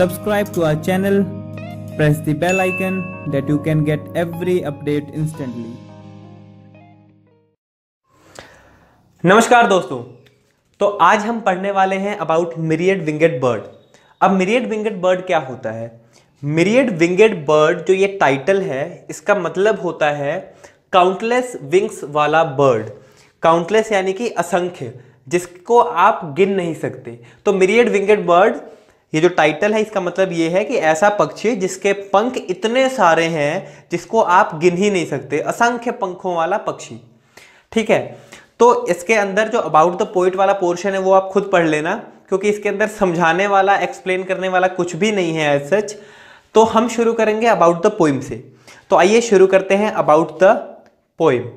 Subscribe to our channel, press the bell icon that you can get every update instantly. नमस्कार दोस्तों तो आज हम पढ़ने वाले हैं अबाउट मिरियड विंगेड बर्ड अब मिरियड विंगेड बर्ड क्या होता है मिरियड विंगेड बर्ड जो ये टाइटल है इसका मतलब होता है काउंटलेस विंग्स वाला बर्ड काउंटलेस यानी कि असंख्य जिसको आप गिन नहीं सकते तो मिरियड विंगेड बर्ड ये जो टाइटल है इसका मतलब ये है कि ऐसा पक्षी जिसके पंख इतने सारे हैं जिसको आप गिन ही नहीं सकते असंख्य पंखों वाला पक्षी ठीक है तो इसके अंदर जो अबाउट द पोइट वाला पोर्शन है वो आप खुद पढ़ लेना क्योंकि इसके अंदर समझाने वाला एक्सप्लेन करने वाला कुछ भी नहीं है एज सच तो हम शुरू करेंगे अबाउट द पोइम से तो आइए शुरू करते हैं अबाउट द पोइम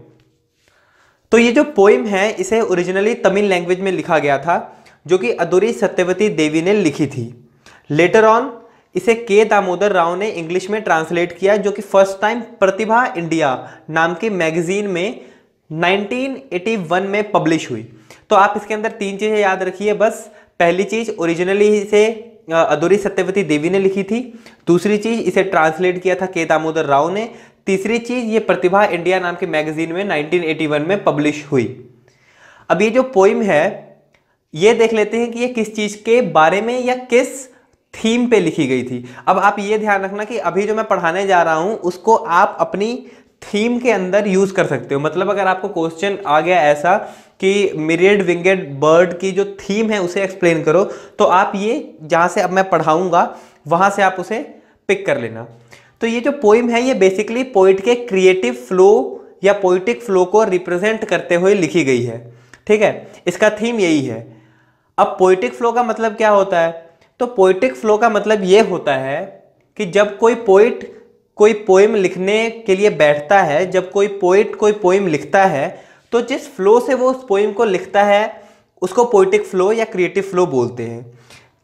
तो ये जो पोइम है इसे ओरिजिनली तमिल लैंग्वेज में लिखा गया था जो कि अधूरी सत्यवती देवी ने लिखी थी लेटर ऑन इसे के दामोदर राव ने इंग्लिश में ट्रांसलेट किया जो कि फर्स्ट टाइम प्रतिभा इंडिया नाम की मैगजीन में 1981 में पब्लिश हुई तो आप इसके अंदर तीन चीज़ें याद रखिए बस पहली चीज़ ओरिजिनली इसे अधूरी सत्यवती देवी ने लिखी थी दूसरी चीज़ इसे ट्रांसलेट किया था के दामोदर राव ने तीसरी चीज़ ये प्रतिभा इंडिया नाम की मैगजीन में नाइनटीन में पब्लिश हुई अब ये जो पोइम है ये देख लेते हैं कि ये किस चीज़ के बारे में या किस थीम पे लिखी गई थी अब आप ये ध्यान रखना कि अभी जो मैं पढ़ाने जा रहा हूँ उसको आप अपनी थीम के अंदर यूज़ कर सकते हो मतलब अगर आपको क्वेश्चन आ गया ऐसा कि मिरेड विंगेड बर्ड की जो थीम है उसे एक्सप्लेन करो तो आप ये जहाँ से अब मैं पढ़ाऊँगा वहाँ से आप उसे पिक कर लेना तो ये जो पोइम है ये बेसिकली पोइट के क्रिएटिव फ्लो या पोइटिक फ्लो को रिप्रेजेंट करते हुए लिखी गई है ठीक है इसका थीम यही है अब पोइटिक फ्लो का मतलब क्या होता है तो पोइटिक फ्लो का मतलब ये होता है कि जब कोई पोइट कोई पोइम लिखने के लिए बैठता है जब कोई पोइट कोई पोइम लिखता है तो जिस फ्लो से वो उस पोइम को लिखता है उसको पोइटिक फ्लो या क्रिएटिव फ्लो बोलते हैं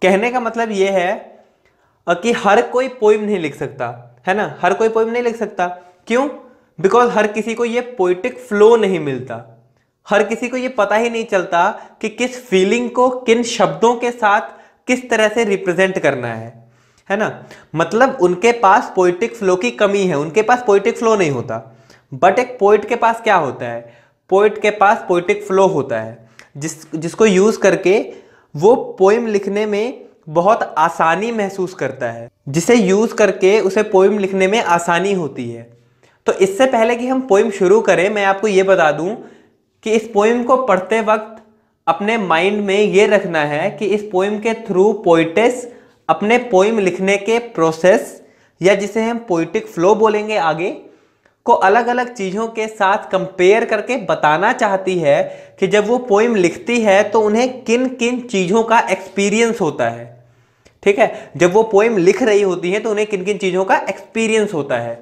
कहने का मतलब ये है कि हर कोई पोइम नहीं लिख सकता है ना हर कोई पोइम नहीं लिख सकता क्यों बिकॉज हर किसी को ये पोइटिक फ्लो नहीं मिलता हर किसी को ये पता ही नहीं चलता कि किस फीलिंग को किन शब्दों के साथ किस तरह से रिप्रेजेंट करना है है ना मतलब उनके पास पोइटिक फ्लो की कमी है उनके पास पोइटिक फ्लो नहीं होता बट एक पोइट के पास क्या होता है पोइट के पास पोइटिक फ्लो होता है जिस जिसको यूज़ करके वो पोइम लिखने में बहुत आसानी महसूस करता है जिसे यूज़ करके उसे पोइम लिखने में आसानी होती है तो इससे पहले कि हम पोइम शुरू करें मैं आपको ये बता दूं कि इस पोइम को पढ़ते वक्त अपने माइंड में ये रखना है कि इस पोइम के थ्रू पोइटिस अपने पोइम लिखने के प्रोसेस या जिसे हम पोइटिक फ्लो बोलेंगे आगे को अलग अलग चीज़ों के साथ कंपेयर करके बताना चाहती है कि जब वो पोइम लिखती है तो उन्हें किन किन चीज़ों का एक्सपीरियंस होता है ठीक है जब वो पोइम लिख रही होती है तो उन्हें किन किन चीज़ों का एक्सपीरियंस होता है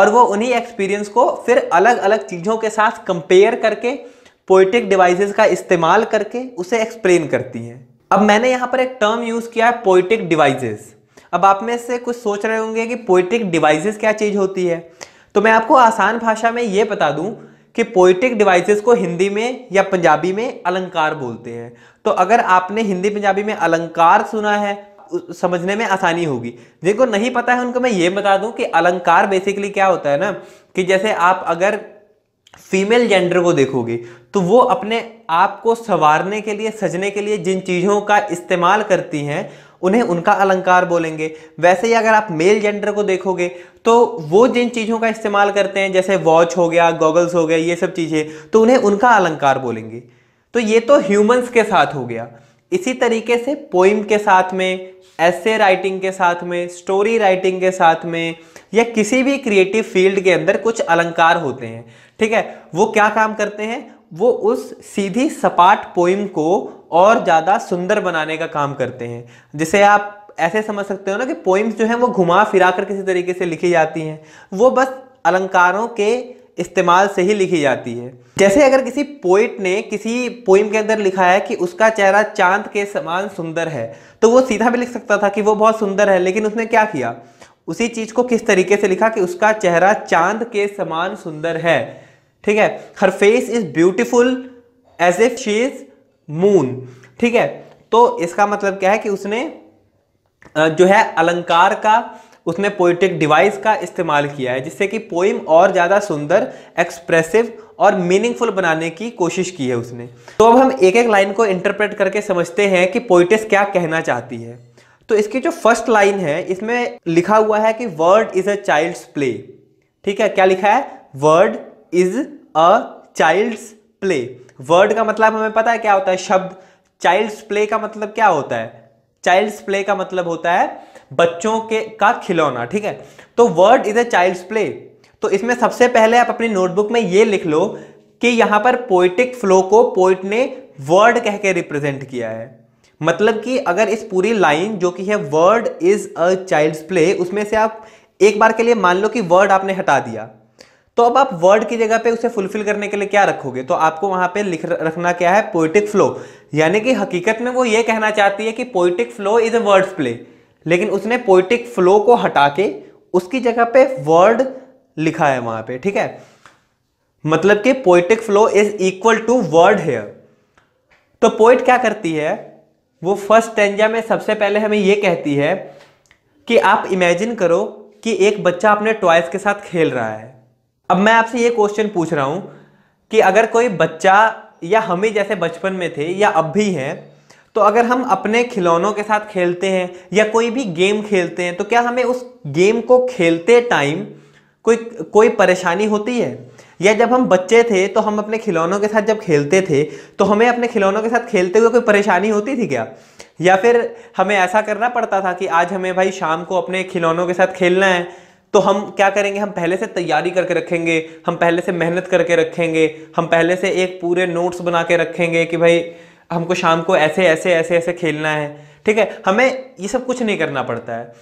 और वो उन्हीं एक्सपीरियंस को फिर अलग अलग चीज़ों के साथ कंपेयर करके पोइटिक डिवाइसेस का इस्तेमाल करके उसे एक्सप्लेन करती हैं अब मैंने यहाँ पर एक टर्म यूज़ किया है पोइटिक डिवाइसेस अब आप में से कुछ सोच रहे होंगे कि पोइटिक डिवाइसेस क्या चीज़ होती है तो मैं आपको आसान भाषा में ये बता दूं कि पोइटिक डिवाइसेस को हिंदी में या पंजाबी में अलंकार बोलते हैं तो अगर आपने हिंदी पंजाबी में अलंकार सुना है समझने में आसानी होगी जिनको नहीं पता है उनको मैं ये बता दूं कि अलंकार बेसिकली क्या होता है ना कि जैसे आप अगर फीमेल जेंडर को देखोगे तो वो अपने आप को संवारने के लिए सजने के लिए जिन चीज़ों का इस्तेमाल करती हैं उन्हें उनका अलंकार बोलेंगे वैसे ही अगर आप मेल जेंडर को देखोगे तो वो जिन चीज़ों का इस्तेमाल करते हैं जैसे वॉच हो गया गॉगल्स हो गया ये सब चीज़ें तो उन्हें उनका अलंकार बोलेंगे तो ये तो ह्यूमंस के साथ हो गया इसी तरीके से पोइम के साथ में ऐसे राइटिंग के साथ में स्टोरी राइटिंग के साथ में या किसी भी क्रिएटिव फील्ड के अंदर कुछ अलंकार होते हैं ठीक है वो क्या काम करते हैं वो उस सीधी सपाट पोइम को और ज़्यादा सुंदर बनाने का काम करते हैं जिसे आप ऐसे समझ सकते हो ना कि पोइम्स जो हैं वो घुमा फिरा कर किसी तरीके से लिखी जाती हैं वो बस अलंकारों के इस्तेमाल से ही लिखी जाती है जैसे अगर किसी पोइट ने किसी पोइम के अंदर लिखा है कि उसका चेहरा चांद के समान सुंदर है तो वो सीधा भी लिख सकता था कि वो बहुत सुंदर है लेकिन उसने क्या किया उसी चीज़ को किस तरीके से लिखा कि उसका चेहरा चांद के समान सुंदर है ठीक है her face is beautiful as if she is moon ठीक है तो इसका मतलब क्या है कि उसने जो है अलंकार का उसने पोइटिक डिवाइस का इस्तेमाल किया है जिससे कि पोइम और ज़्यादा सुंदर एक्सप्रेसिव और मीनिंगफुल बनाने की कोशिश की है उसने तो अब हम एक एक लाइन को इंटरप्रेट करके समझते हैं कि पोइटिस क्या कहना चाहती है तो इसकी जो फर्स्ट लाइन है इसमें लिखा हुआ है कि word is a child's play ठीक है क्या लिखा है word is a child's play word का मतलब हमें पता है क्या होता है शब्द चाइल्ड्स प्ले का मतलब क्या होता है चाइल्ड्स प्ले का मतलब होता है बच्चों के का खिलौना ठीक है तो word is a child's play तो इसमें सबसे पहले आप अपनी नोटबुक में ये लिख लो कि यहां पर पोइटिक फ्लो को पोइट ने वर्ड कह के रिप्रेजेंट किया है मतलब कि अगर इस पूरी लाइन जो कि है word is a child's play उसमें से आप एक बार के लिए मान लो कि वर्ड आपने हटा दिया तो अब आप वर्ड की जगह पे उसे फुलफिल करने के लिए क्या रखोगे तो आपको वहाँ पे लिख रखना क्या है पोइटिक फ्लो यानी कि हकीकत में वो ये कहना चाहती है कि poetic flow is a words play लेकिन उसने पोइटिक फ्लो को हटा के उसकी जगह पे वर्ड लिखा है वहाँ पे ठीक है मतलब कि poetic flow is equal to word here तो पोइट क्या करती है वो फर्स्ट टेंजा में सबसे पहले हमें यह कहती है कि आप इमेजिन करो कि एक बच्चा अपने टॉयज के साथ खेल रहा है अब मैं आपसे ये क्वेश्चन पूछ रहा हूँ कि अगर कोई बच्चा या हमें जैसे बचपन में थे या अब भी हैं तो अगर हम अपने खिलौनों के साथ खेलते हैं या कोई भी गेम खेलते हैं तो क्या हमें उस गेम को खेलते टाइम कोई कोई परेशानी होती है या जब हम बच्चे थे तो हम अपने खिलौनों के साथ जब खेलते थे तो हमें अपने खिलौनों के साथ खेलते हुए कोई परेशानी होती थी क्या या फिर हमें ऐसा करना पड़ता था कि आज हमें भाई शाम को अपने खिलौनों के साथ खेलना है तो हम क्या करेंगे हम पहले से तैयारी करके रखेंगे हम पहले से मेहनत करके रखेंगे हम पहले से एक पूरे नोट्स बना के रखेंगे कि भाई हमको शाम को ऐसे ऐसे ऐसे ऐसे खेलना है ठीक है हमें ये सब कुछ नहीं करना पड़ता है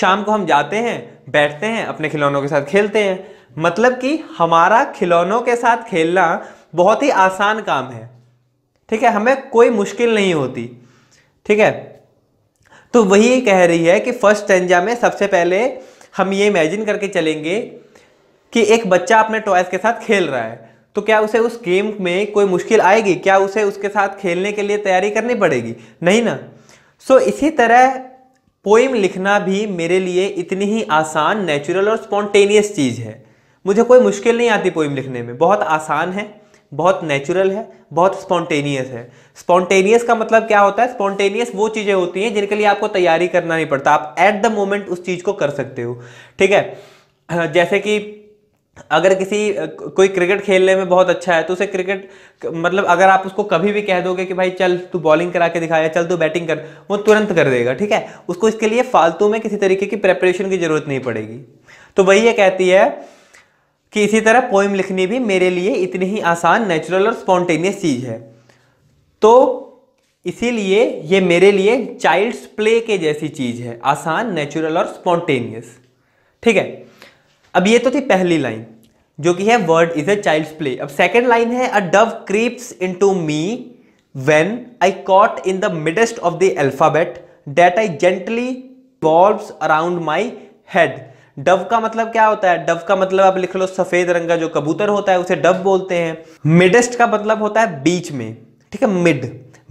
शाम को हम जाते हैं बैठते हैं अपने खिलौनों के साथ खेलते हैं मतलब कि हमारा खिलौनों के साथ खेलना बहुत ही आसान काम है ठीक है हमें कोई मुश्किल नहीं होती ठीक है तो वही कह रही है कि फर्स्ट टेंजा में सबसे पहले हम ये इमेजिन करके चलेंगे कि एक बच्चा अपने टॉयज़ के साथ खेल रहा है तो क्या उसे उस गेम में कोई मुश्किल आएगी क्या उसे उसके साथ खेलने के लिए तैयारी करनी पड़ेगी नहीं ना सो so, इसी तरह पोइम लिखना भी मेरे लिए इतनी ही आसान नेचुरल और स्पॉन्टेनियस चीज़ है मुझे कोई मुश्किल नहीं आती पोइम लिखने में बहुत आसान है बहुत नेचुरल है बहुत स्पॉन्टेनियस है स्पॉन्टेनियस का मतलब क्या होता है स्पॉन्टेनियस वो चीज़ें होती हैं जिनके लिए आपको तैयारी करना नहीं पड़ता आप एट द मोमेंट उस चीज़ को कर सकते हो ठीक है हाँ, जैसे कि अगर किसी कोई क्रिकेट खेलने में बहुत अच्छा है तो उसे क्रिकेट मतलब अगर आप उसको कभी भी कह दोगे कि भाई चल तू बॉलिंग करा के दिखा या चल तू बैटिंग कर वो तुरंत कर देगा ठीक है उसको इसके लिए फालतू में किसी तरीके की प्रेपरेशन की जरूरत नहीं पड़ेगी तो वही ये कहती है कि इसी तरह पोइम लिखनी भी मेरे लिए इतनी ही आसान नेचुरल और स्पॉन्टेनियस चीज़ है तो इसीलिए ये मेरे लिए चाइल्ड्स प्ले के जैसी चीज़ है आसान नेचुरल और स्पॉन्टेनियस ठीक है अब ये तो थी पहली लाइन जो कि है word is a child's play अब सेकेंड लाइन है a dove creeps into me when I caught in the midst of the alphabet that I gently revolve around my head dove का मतलब क्या होता है डव का मतलब आप लिख लो सफेद रंग का जो कबूतर होता है उसे डव बोलते हैं मिडेस्ट का मतलब होता है बीच में ठीक है मिड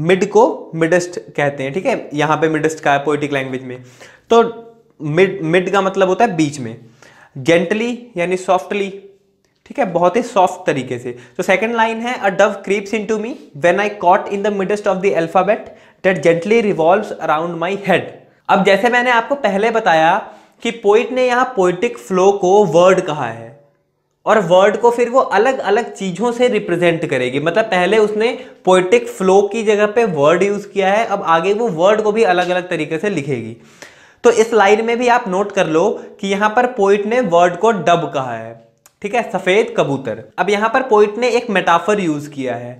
मिड को मिडेस्ट कहते हैं ठीक है यहां पे मिडेस्ट का है पोइटिक लैंग्वेज में तो मिड मिड का मतलब होता है बीच में जेंटली यानी सॉफ्टली ठीक है बहुत ही सॉफ्ट तरीके से तो सेकंड लाइन है a dove creeps into me when I caught in the midst of the alphabet that gently revolve around my head अब जैसे मैंने आपको पहले बताया कि पोइट ने यहाँ पोइटिक फ्लो को वर्ड कहा है और वर्ड को फिर वो अलग अलग चीज़ों से रिप्रेजेंट करेगी मतलब पहले उसने पोइटिक फ्लो की जगह पे वर्ड यूज़ किया है अब आगे वो वर्ड को भी अलग अलग तरीके से लिखेगी तो इस लाइन में भी आप नोट कर लो कि यहाँ पर पोइट ने वर्ड को डब कहा है ठीक है सफ़ेद कबूतर अब यहाँ पर पोइट ने एक मेटाफर यूज़ किया है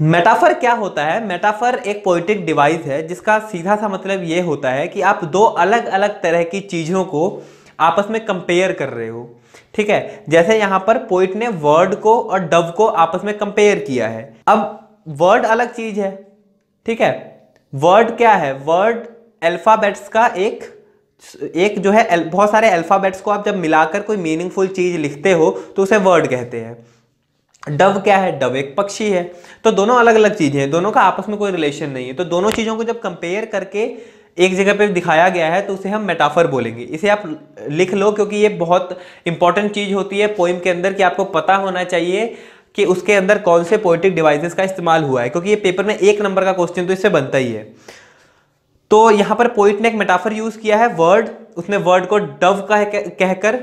मेटाफर क्या होता है मेटाफर एक पोइटिक डिवाइस है जिसका सीधा सा मतलब ये होता है कि आप दो अलग अलग तरह की चीज़ों को आपस में कंपेयर कर रहे हो ठीक है जैसे यहाँ पर पोइट ने वर्ड को और डव को आपस में कंपेयर किया है अब वर्ड अलग चीज़ है ठीक है वर्ड क्या है वर्ड अल्फ़ाबेट्स का एक एक जो है बहुत सारे अल्फ़ाबेट्स को आप जब मिलाकर कोई मीनिंगफुल चीज़ लिखते हो तो उसे वर्ड कहते हैं डव क्या है डव एक पक्षी है तो दोनों अलग अलग चीज़ें हैं दोनों का आपस में कोई रिलेशन नहीं है तो दोनों चीज़ों को जब कंपेयर करके एक जगह पे दिखाया गया है तो उसे हम मेटाफर बोलेंगे इसे आप लिख लो क्योंकि ये बहुत इंपॉर्टेंट चीज़ होती है पोइम के अंदर कि आपको पता होना चाहिए कि उसके अंदर कौन से पोइटिक डिवाइसेस का इस्तेमाल हुआ है क्योंकि ये पेपर में एक नंबर का क्वेश्चन तो इससे बनता ही है तो यहाँ पर पोइट ने एक मेटाफर यूज़ किया है वर्ड उसने वर्ड को डव कह कहकर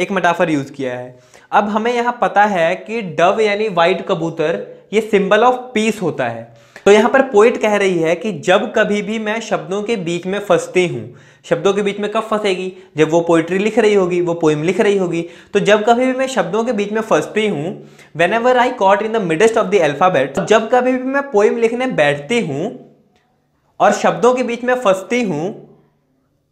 एक मेटाफर यूज़ किया है अब हमें यहां पता है कि डव यानी व्हाइट कबूतर ये सिंबल ऑफ पीस होता है तो यहां पर पोइट कह रही है कि जब कभी भी मैं शब्दों के बीच में फंसती हूं शब्दों के बीच में कब फंसेगी जब वो पोइट्री लिख रही होगी वो पोइम लिख रही होगी तो जब कभी भी मैं शब्दों के बीच में फंसती हूँ whenever I caught in the midst of the alphabet जब कभी भी मैं पोइम लिखने बैठती हूँ और शब्दों के बीच में फंसती हूँ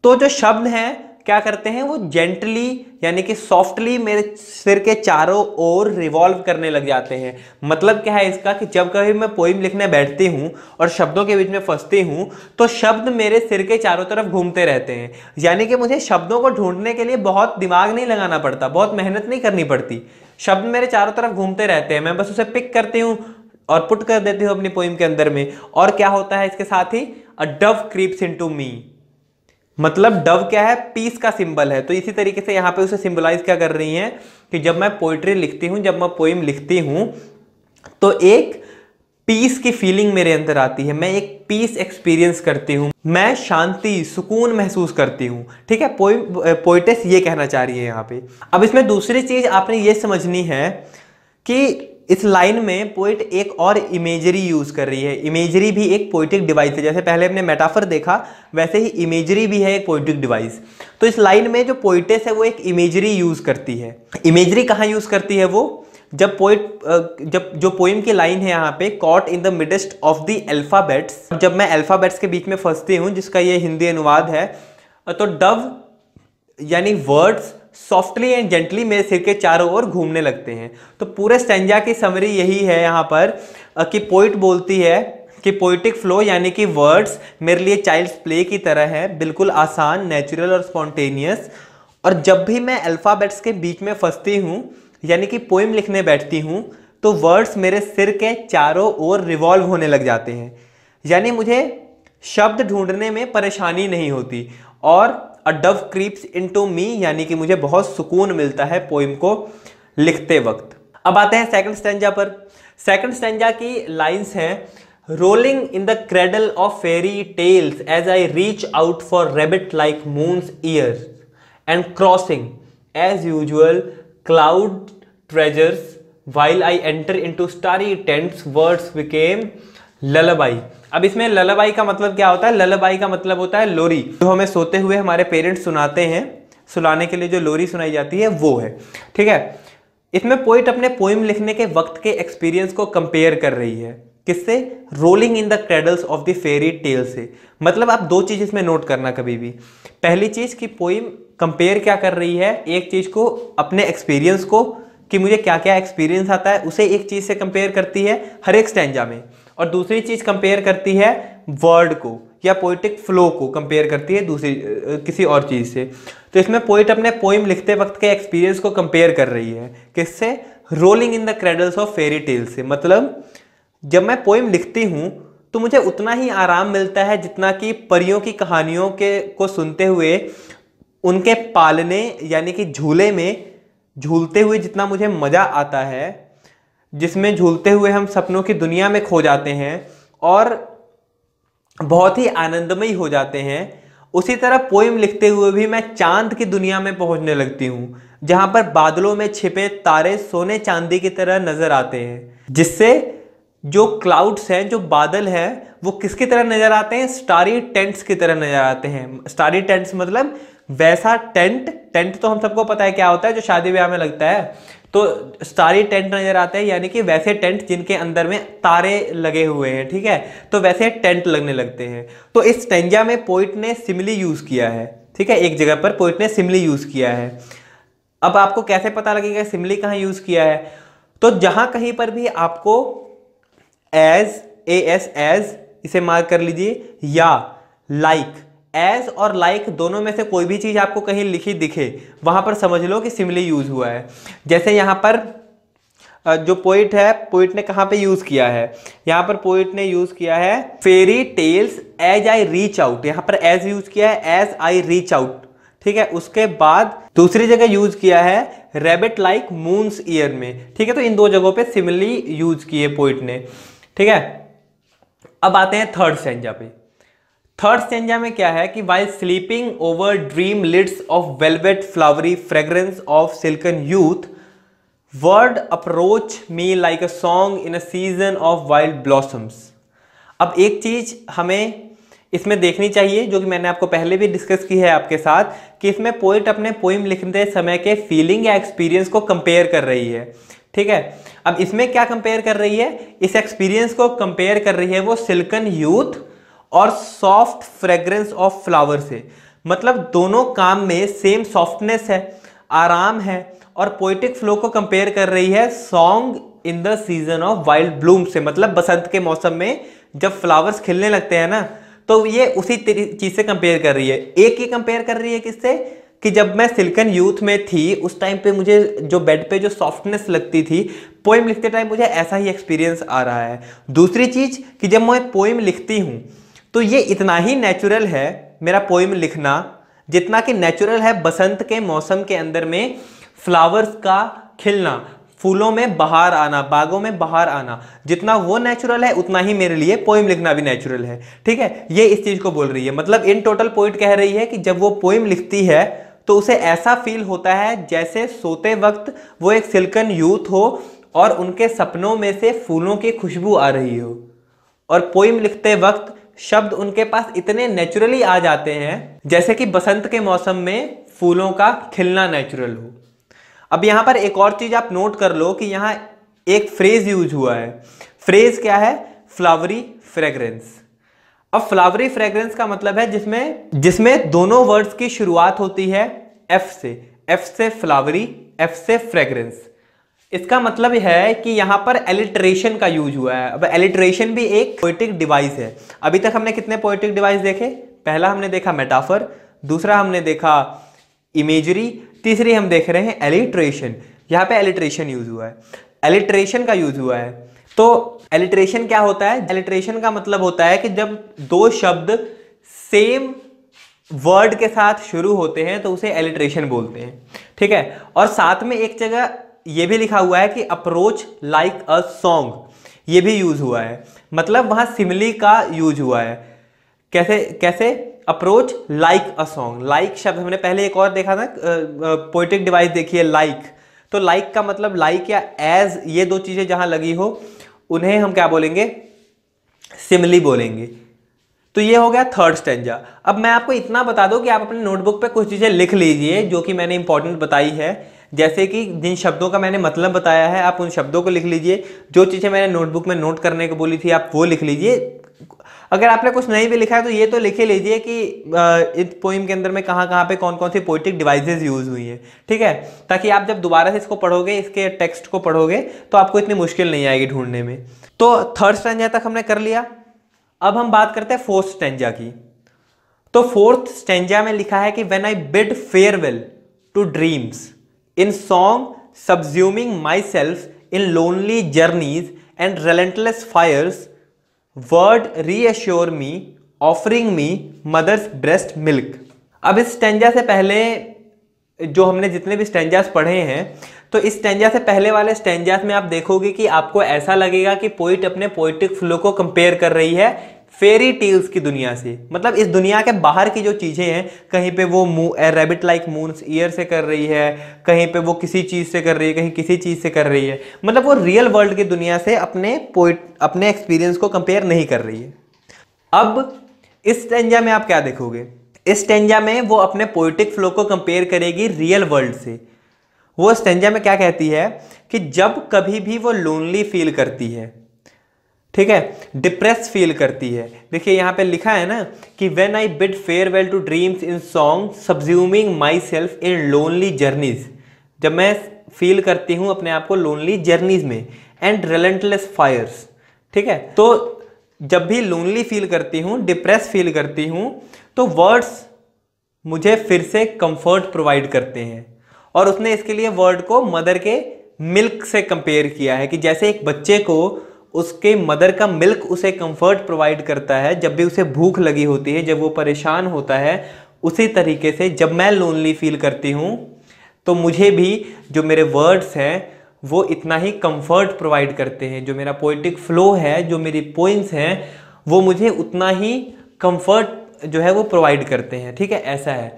तो जो शब्द हैं क्या करते हैं वो जेंटली यानी कि सॉफ्टली मेरे सिर के चारों ओर रिवॉल्व करने लग जाते हैं मतलब क्या है इसका कि जब कभी मैं पोइम लिखने बैठती हूँ और शब्दों के बीच में फंसती हूँ तो शब्द मेरे सिर के चारों तरफ घूमते रहते हैं यानी कि मुझे शब्दों को ढूंढने के लिए बहुत दिमाग नहीं लगाना पड़ता बहुत मेहनत नहीं करनी पड़ती शब्द मेरे चारों तरफ घूमते रहते हैं मैं बस उसे पिक करती हूँ और पुट कर देती हूँ अपनी पोइम के अंदर में और क्या होता है इसके साथ ही अ डव क्रीप्स इन मी मतलब डव क्या है पीस का सिंबल है तो इसी तरीके से यहाँ पे उसे सिंबलाइज क्या कर रही हैं कि जब मैं पोइट्री लिखती हूँ जब मैं पोइम लिखती हूँ तो एक पीस की फीलिंग मेरे अंदर आती है मैं एक पीस एक्सपीरियंस करती हूँ मैं शांति सुकून महसूस करती हूँ ठीक है पोइम पोइटेस ये कहना चाह रही है यहाँ पे अब इसमें दूसरी चीज़ आपने ये समझनी है कि इस लाइन में पोइट एक और इमेजरी यूज़ कर रही है इमेजरी भी एक पोइटिक डिवाइस है जैसे पहले हमने मेटाफर देखा वैसे ही इमेजरी भी है एक पोइटिक डिवाइस तो इस लाइन में जो पोइटेस है वो एक इमेजरी यूज़ करती है इमेजरी कहाँ यूज़ करती है वो जब पोइट जब जो पोइम की लाइन है यहाँ पे caught in the midst of the alphabets जब मैं अल्फ़ाबेट्स के बीच में फंसती हूँ जिसका ये हिंदी अनुवाद है तो डव यानी वर्ड्स सॉफ्टली एंड जेंटली मेरे सिर के चारों ओर घूमने लगते हैं तो पूरे स्टेंजा की समरी यही है यहाँ पर कि पोइट बोलती है कि पोइटिक फ्लो यानी कि वर्ड्स मेरे लिए चाइल्ड्स प्ले की तरह है बिल्कुल आसान नेचुरल और स्पॉन्टेनियस और जब भी मैं अल्फ़ाबेट्स के बीच में फंसती हूँ यानी कि पोइम लिखने बैठती हूँ तो वर्ड्स मेरे सिर के चारों ओर रिवॉल्व होने लग जाते हैं यानी मुझे शब्द ढूंढने में परेशानी नहीं होती और डव क्रीप्स इनटू मी यानी कि मुझे बहुत सुकून मिलता है पोइम को लिखते वक्त अब आते हैं सेकंड स्टेंजा पर सेकंड स्टेंजा की लाइंस हैं rolling in the cradle of fairy tales as I reach out for rabbit like moon's ear and crossing as usual cloud treasures I enter into starry tents words become lullaby अब इसमें ललबाई का मतलब क्या होता है ललबाई का मतलब होता है लोरी जो हमें सोते हुए हमारे पेरेंट्स सुनाते हैं सुलाने के लिए जो लोरी सुनाई जाती है वो है ठीक है इसमें पोइट अपने पोइम लिखने के वक्त के एक्सपीरियंस को कंपेयर कर रही है किससे rolling in the cradles of the fairy tale से मतलब आप दो चीज़ इसमें नोट करना कभी भी पहली चीज़ कि पोइम कंपेयर क्या कर रही है एक चीज़ को अपने एक्सपीरियंस को कि मुझे क्या क्या एक्सपीरियंस आता है उसे एक चीज़ से कंपेयर करती है हर एक स्टैंडा में और दूसरी चीज़ कंपेयर करती है वर्ड को या पोइटिक फ्लो को कंपेयर करती है दूसरी किसी और चीज़ से तो इसमें पोइट अपने पोइम लिखते वक्त के एक्सपीरियंस को कंपेयर कर रही है किससे rolling in the cradles of fairy tale से मतलब जब मैं पोइम लिखती हूँ तो मुझे उतना ही आराम मिलता है जितना कि परियों की कहानियों के को सुनते हुए उनके पालने यानी कि झूले में झूलते हुए जितना मुझे मज़ा आता है जिसमें झूलते हुए हम सपनों की दुनिया में खो जाते हैं और बहुत ही आनंदमयी हो जाते हैं उसी तरह पोइम लिखते हुए भी मैं चांद की दुनिया में पहुंचने लगती हूँ जहाँ पर बादलों में छिपे तारे सोने चांदी की तरह नज़र आते हैं जिससे जो क्लाउड्स हैं जो बादल हैं वो किसकी तरह नज़र आते हैं स्टारी टेंट्स की तरह नज़र आते हैं स्टारी टेंट्स मतलब वैसा टेंट टेंट तो हम सबको पता है क्या होता है जो शादी ब्याह में लगता है तो सारे टेंट नजर आते हैं यानी कि वैसे टेंट जिनके अंदर में तारे लगे हुए हैं ठीक है तो वैसे टेंट लगने लगते हैं तो इस टेंजा में पोइट ने सिमली यूज किया है ठीक है एक जगह पर पोइट ने सिमली यूज किया है अब आपको कैसे पता लगेगा सिमली कहाँ यूज किया है तो जहां कहीं पर भी आपको एज ए एस एज इसे मार्क कर लीजिए या लाइक like, एज और लाइक like, दोनों में से कोई भी चीज़ आपको कहीं लिखी दिखे वहां पर समझ लो कि सिमली यूज़ हुआ है जैसे यहां पर जो पोइट है पोइट ने कहाँ पे यूज़ किया है यहाँ पर पोइट ने यूज़ किया है fairy tales as I reach out यहाँ पर एज यूज़ किया है एज आई रीच आउट ठीक है उसके बाद दूसरी जगह यूज किया है रेबिट लाइक मून्स ईयर में ठीक है तो इन दो जगहों पे सिमिली यूज किए पोइट ने ठीक है अब आते हैं थर्ड सेंजा पे थर्ड स्टेंजा में क्या है कि while sleeping over dream lids of velvet flowery fragrance of silken youth word approach me like a song in a season of wild blossoms अब एक चीज हमें इसमें देखनी चाहिए जो कि मैंने आपको पहले भी डिस्कस की है आपके साथ कि इसमें पोइट अपने पोइम लिखते समय के फीलिंग या एक्सपीरियंस को कंपेयर कर रही है ठीक है अब इसमें क्या कंपेयर कर रही है इस एक्सपीरियंस को कंपेयर कर रही है वो सिल्कन यूथ और सॉफ्ट फ्रेग्रेंस ऑफ फ्लावर से मतलब दोनों काम में सेम सॉफ्टनेस है आराम है और पोइटिक फ्लो को कंपेयर कर रही है song in the season of wild bloom से मतलब बसंत के मौसम में जब फ्लावर्स खिलने लगते हैं ना तो ये उसी चीज से कंपेयर कर रही है एक ही कंपेयर कर रही है किससे कि जब मैं सिल्कन यूथ में थी उस टाइम पे मुझे जो बेड पे जो सॉफ्टनेस लगती थी पोइम लिखते टाइम मुझे ऐसा ही एक्सपीरियंस आ रहा है दूसरी चीज कि जब मैं पोइम लिखती हूँ तो ये इतना ही नेचुरल है मेरा पोइम लिखना जितना कि नेचुरल है बसंत के मौसम के अंदर में फ्लावर्स का खिलना फूलों में बाहर आना बागों में बाहर आना जितना वो नेचुरल है उतना ही मेरे लिए पोइम लिखना भी नेचुरल है ठीक है ये इस चीज़ को बोल रही है मतलब इन टोटल पोइट कह रही है कि जब वो पोइम लिखती है तो उसे ऐसा फील होता है जैसे सोते वक्त वो एक सिल्कन यूथ हो और उनके सपनों में से फूलों की खुशबू आ रही हो और पोइम लिखते वक्त शब्द उनके पास इतने नेचुरली आ जाते हैं जैसे कि बसंत के मौसम में फूलों का खिलना नेचुरल हो अब यहां पर एक और चीज़ आप नोट कर लो कि यहां एक फ्रेज यूज हुआ है फ्रेज क्या है फ्लावरी फ्रेग्रेंस अब फ्लावरी फ्रेग्रेंस का मतलब है जिसमें जिसमें दोनों वर्ड्स की शुरुआत होती है एफ से एफ से फ्लावरी एफ से फ्रेग्रेंस इसका मतलब है कि यहाँ पर एलिट्रेशन का यूज हुआ है अब एलिट्रेशन भी एक पोइटिक डिवाइस है अभी तक हमने कितने पोइटिक डिवाइस देखे पहला हमने देखा मेटाफर दूसरा हमने देखा इमेजरी तीसरी हम देख रहे हैं एलिट्रेशन यहाँ पे एलिट्रेशन यूज हुआ है एलिट्रेशन का यूज हुआ है तो एलिट्रेशन क्या होता है एलिट्रेशन का मतलब होता है कि जब दो शब्द सेम वर्ड के साथ शुरू होते हैं तो उसे एलिट्रेशन बोलते हैं ठीक है और साथ में एक जगह ये भी लिखा हुआ है कि अप्रोच लाइक अ सॉन्ग ये भी यूज हुआ है मतलब वहां सिमली का यूज हुआ है कैसे कैसे approach like a song like शब्द हमने पहले एक और देखा था पोइटिक डिवाइस देखिए लाइक तो लाइक का मतलब लाइक या एज ये दो चीज़ें जहां लगी हो उन्हें हम क्या बोलेंगे सिमली बोलेंगे तो ये हो गया थर्ड स्टेंजा अब मैं आपको इतना बता दूं कि आप अपने नोटबुक पे कुछ चीज़ें लिख लीजिए जो कि मैंने इंपॉर्टेंट बताई है जैसे कि जिन शब्दों का मैंने मतलब बताया है आप उन शब्दों को लिख लीजिए जो चीज़ें मैंने नोटबुक में नोट करने को बोली थी आप वो लिख लीजिए अगर आपने कुछ नहीं भी लिखा है तो ये तो ही लीजिए कि इस पोइम के अंदर में कहाँ कहाँ पे कौन कौन सी पोइटिक डिवाइसेज यूज़ हुई है ठीक है ताकि आप जब दोबारा से इसको पढ़ोगे इसके टेक्स्ट को पढ़ोगे तो आपको इतनी मुश्किल नहीं आएगी ढूंढने में तो थर्ड स्टेंजा तक हमने कर लिया अब हम बात करते हैं फोर्थ स्टेंजा की तो फोर्थ स्टेंजा में लिखा है कि when I bid farewell to dreams in song subsuming my self in lonely journeys and relentless fires word reassure me offering me mother's breast milk अब इस स्टेंजा से पहले जो हमने जितने भी स्टेंजास पढ़े हैं तो इस स्टेंजा से पहले वाले स्टेंजास में आप देखोगे कि आपको ऐसा लगेगा कि पोइट अपने पोइटिक फ्लो को कंपेयर कर रही है फेरी टेल्स की दुनिया से मतलब इस दुनिया के बाहर की जो चीज़ें हैं कहीं पे वो रेबिट लाइक मून्स ईयर से कर रही है कहीं पे वो किसी चीज़ से कर रही है कहीं किसी चीज़ से कर रही है मतलब वो रियल वर्ल्ड की दुनिया से अपने पोइट अपने एक्सपीरियंस को कंपेयर नहीं कर रही है अब इस टेंजा में आप क्या देखोगे इस टेंजा में वो अपने पोइटिक फ्लो को कंपेयर करेगी रियल वर्ल्ड से वो स्टेंजा में क्या कहती है कि जब कभी भी वो लोनली फील करती है ठीक है डिप्रेस फील करती है देखिए यहाँ पे लिखा है ना कि when I bid farewell to dreams in song subsuming my self in lonely journeys जब मैं फील करती हूँ अपने आप को लोनली जर्नीज में एंड रिलेंटलेस फायर्स ठीक है तो जब भी लोनली फील करती हूँ डिप्रेस फील करती हूँ तो वर्ड्स मुझे फिर से कंफर्ट प्रोवाइड करते हैं और उसने इसके लिए वर्ड को मदर के मिल्क से कंपेयर किया है कि जैसे एक बच्चे को उसके मदर का मिल्क उसे कंफर्ट प्रोवाइड करता है जब भी उसे भूख लगी होती है जब वो परेशान होता है उसी तरीके से जब मैं लोनली फील करती हूँ तो मुझे भी जो मेरे वर्ड्स हैं वो इतना ही कंफर्ट प्रोवाइड करते हैं जो मेरा पोइटिक फ्लो है जो मेरी पोइम्स हैं वो मुझे उतना ही कंफर्ट जो है वो प्रोवाइड करते हैं ठीक है ऐसा है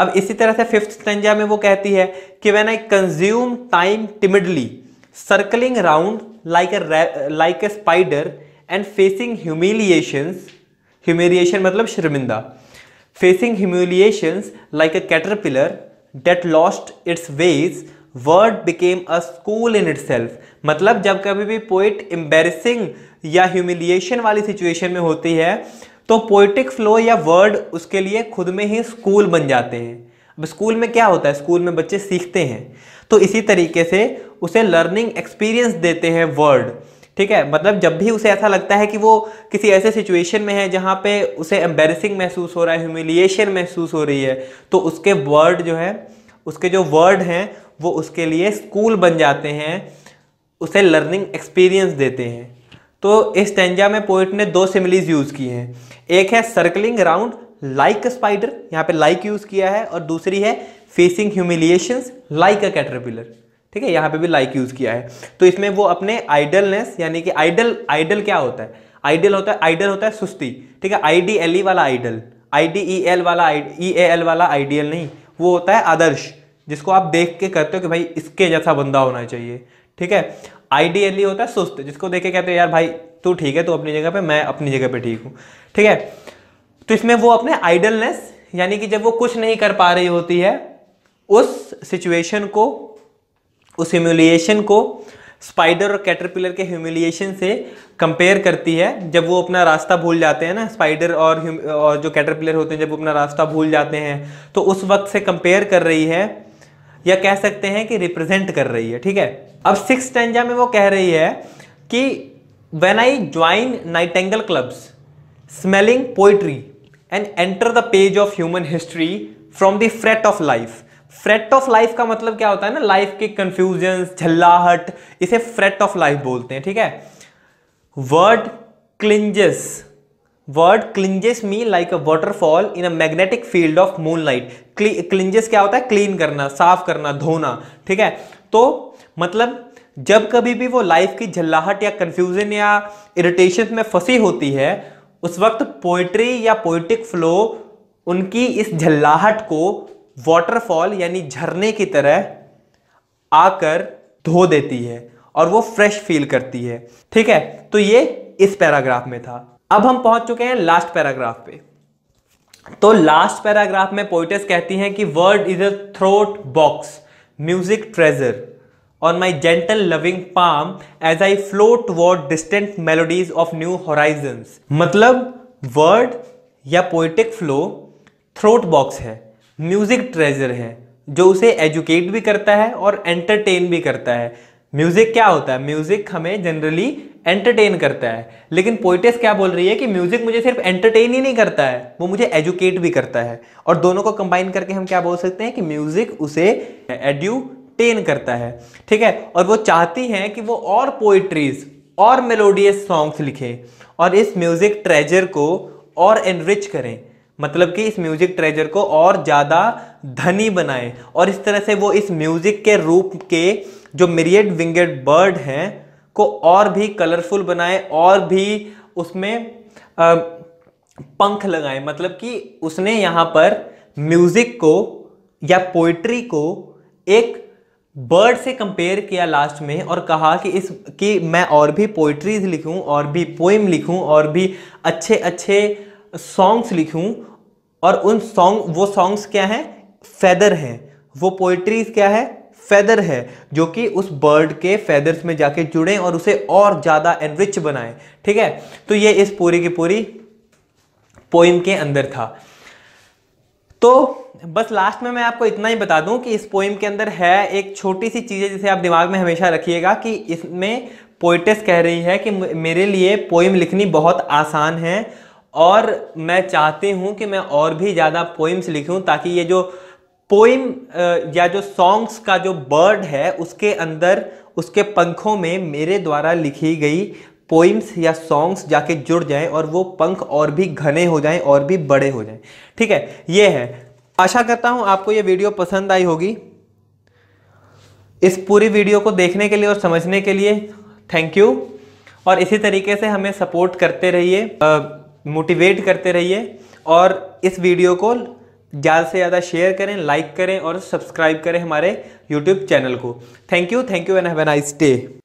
अब इसी तरह से फिफ्थ तंजा में वो कहती है कि when I consume time timidly circling round like a like a spider and facing humiliations humiliation मतलब शर्मिंदा facing humiliations like a caterpillar that lost its ways word became a school in it itself मतलब जब कभी भी poet embarrassing या ह्यूमिलियशन वाली situation में होती है तो पोइटिक फ्लो या वर्ड उसके लिए खुद में ही स्कूल बन जाते हैं अब स्कूल में क्या होता है स्कूल में बच्चे सीखते हैं तो इसी तरीके से उसे लर्निंग एक्सपीरियंस देते हैं वर्ड ठीक है मतलब जब भी उसे ऐसा लगता है कि वो किसी ऐसे सिचुएशन में है जहाँ पे उसे एम्बेरसिंग महसूस हो रहा है ह्यूमिलिएशन महसूस हो रही है तो उसके वर्ड जो है उसके जो वर्ड हैं वो उसके लिए स्कूल बन जाते हैं उसे लर्निंग एक्सपीरियंस देते हैं तो इस टेंजा में पोइट ने दो सिमिलीज यूज़ की हैं एक है सर्कलिंग राउंड लाइक स्पाइडर यहाँ पे लाइक like यूज़ किया है और दूसरी है facing humiliations like a caterpillar ठीक है यहाँ पे भी लाइक यूज किया है तो इसमें वो अपने आइडलनेस यानी कि आइडल आइडल क्या होता है आइडल होता है आइडल होता है सुस्ती ठीक है आई डी एल ई वाला idle I D E L वाला ई ए एल वाला आइडियल नहीं वो होता है आदर्श जिसको आप देख के करते हो कि भाई इसके जैसा बंदा होना चाहिए ठीक है आइडियली e होता है सुस्त जिसको देख के कहते हो यार भाई तू ठीक है तू अपनी जगह पे मैं अपनी जगह पे ठीक हूँ ठीक है तो इसमें वो अपने आइडलनेस यानी कि जब वो कुछ नहीं कर पा रही होती है उस सिचुएशन को उस ह्यूमिलिएशन को स्पाइडर और कैटरपिलर के ह्यूमिलिएशन से कंपेयर करती है जब वो अपना रास्ता भूल जाते हैं ना स्पाइडर और और जो कैटरपिलर होते हैं जब वो अपना रास्ता भूल जाते हैं तो उस वक्त से कंपेयर कर रही है या कह सकते हैं कि रिप्रेजेंट कर रही है ठीक है अब सिक्स टेंजा में वो कह रही है कि when I join nightingale clubs smelling poetry and enter the page of human history from the fret of life fret of life का मतलब क्या होता है ना लाइफ के कंफ्यूजन झल्लाहट इसे फ्रेट ऑफ लाइफ बोलते हैं ठीक है word cleanses word cleanses me like a waterfall in a magnetic field of moonlight cleanses क्या होता है क्लीन करना साफ करना धोना ठीक है तो मतलब जब कभी भी वो लाइफ की झल्लाहट या कंफ्यूजन या इरिटेशन में फंसी होती है उस वक्त पोइट्री या पोइटिक फ्लो उनकी इस झल्लाहट को वाटरफॉल यानी झरने की तरह आकर धो देती है और वो फ्रेश फील करती है ठीक है तो ये इस पैराग्राफ में था अब हम पहुंच चुके हैं लास्ट पैराग्राफ पे तो लास्ट पैराग्राफ में पोइटस कहती हैं कि word is a throat box music treasure on my gentle loving palm as I float toward distant melodies of new horizon मतलब वर्ड या पोइटिक फ्लो थ्रोट बॉक्स है music treasure है जो उसे एजुकेट भी करता है और एंटरटेन भी करता है म्यूज़िक क्या होता है म्यूज़िक हमें जनरली एंटरटेन करता है लेकिन पोइटेस क्या बोल रही है कि म्यूज़िक मुझे सिर्फ एंटरटेन ही नहीं करता है वो मुझे एजुकेट भी करता है और दोनों को कंबाइन करके हम क्या बोल सकते हैं कि म्यूज़िक उसे एड्यूटेन करता है ठीक है और वो चाहती हैं कि वो और पोइट्रीज और मेलोडियस सॉन्ग्स लिखें और इस म्यूज़िक ट्रेजर को और एनरिच करें मतलब कि इस म्यूजिक ट्रेजर को और ज़्यादा धनी बनाए और इस तरह से वो इस म्यूजिक के रूप के जो मिरियड विंगेड बर्ड हैं को और भी कलरफुल बनाए और भी उसमें आ, पंख लगाए मतलब कि उसने यहाँ पर म्यूजिक को या पोइट्री को एक बर्ड से कंपेयर किया लास्ट में और कहा कि इस कि मैं और भी पोइट्रीज लिखूं और भी पोइम लिखूं और भी अच्छे अच्छे सॉन्ग्स लिखूं और उन सॉन्ग वो सॉन्ग्स क्या हैं फेदर हैं वो पोइट्री क्या है फेदर है जो कि उस बर्ड के फेदर्स में जाके जुड़ें और उसे और ज़्यादा एनरिच बनाएं ठीक है तो ये इस पूरी की पूरी पोइम के अंदर था तो बस लास्ट में मैं आपको इतना ही बता दूं कि इस पोइम के अंदर है एक छोटी सी चीज़ है जिसे आप दिमाग में हमेशा रखिएगा कि इसमें पोइटेस कह रही है कि मेरे लिए पोइम लिखनी बहुत आसान है और मैं चाहती हूँ कि मैं और भी ज़्यादा पोइम्स लिखूँ ताकि ये जो पोइम या जो सॉन्ग्स का जो बर्ड है उसके अंदर उसके पंखों में मेरे द्वारा लिखी गई पोइम्स या सॉन्ग्स जाके जुड़ जाएं और वो पंख और भी घने हो जाएं और भी बड़े हो जाएं ठीक है ये है आशा करता हूँ आपको ये वीडियो पसंद आई होगी इस पूरी वीडियो को देखने के लिए और समझने के लिए थैंक यू और इसी तरीके से हमें सपोर्ट करते रहिए मोटिवेट करते रहिए और इस वीडियो को ज़्यादा से ज़्यादा शेयर करें लाइक करें और सब्सक्राइब करें हमारे यूट्यूब चैनल को thank you thank you and have a nice day